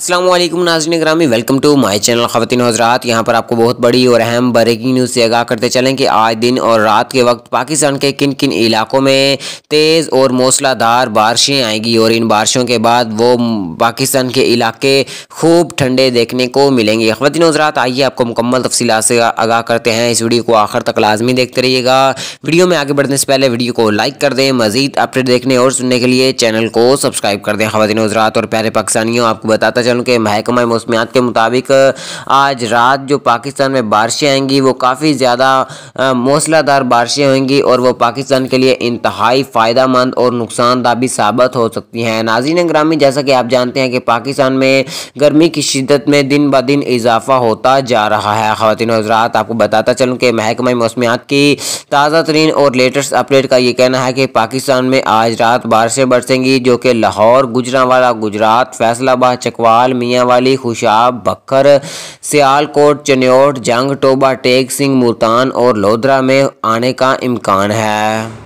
असलम नाजन ग्रामी welcome to my channel ख़वान हजरात यहाँ पर आपको बहुत बड़ी और अहम ब्रेकिंग न्यूज़ से आगाह करते चलें कि आज दिन और रात के वक्त पाकिस्तान के किन किन इलाकों में तेज़ और मौसलाधार बारिशें आएंगी और इन बारिशों के बाद वो पाकिस्तान के इलाके खूब ठंडे देखने को मिलेंगे ख़वान हजरात आइए आपको मुकम्मल तफसी से आगाह करते हैं इस वीडियो को आखिर तक लाजमी देखते रहिएगा वीडियो में आगे बढ़ने से पहले वीडियो को लाइक कर दें मज़ीद अपडेट देखने और सुनने के लिए चैनल को सब्सक्राइब कर दें ख़वान हजरात और प्यारे पाकिस्तानियों आपको बताता चैनल के महकमा मौसमियात के मुताबिक आज रात जो पाकिस्तान में बारिशें आएंगी वो काफ़ी ज़्यादा मौसलाधार बारिशें होंगी और वो पाकिस्तान के लिए इंतहाई फ़ायदा और नुकसानदा भी साबित हो सकती हैं नाजीन ग्रामी जैसा कि आप जानते हैं कि पाकिस्तान में गर्मी की शिदत में दिन ब दिन इजाफा होता जा रहा है खातिन हजरात आपको बताता चलूँ कि महकमा मौसमियात की ताज़ा तरीन और लेटेस्ट अपडेट का ये कहना है कि पाकिस्तान में आज रात बारिशें बरसेंगी जो कि लाहौर गुजरावाला गुजरात फैसलाबाद चकवा मियाँ मियांवाली खुशाब बकर सियालकोट चन्योट जंग टोबा टेक सिंह मुल्तान और लोधरा में आने का इम्कान है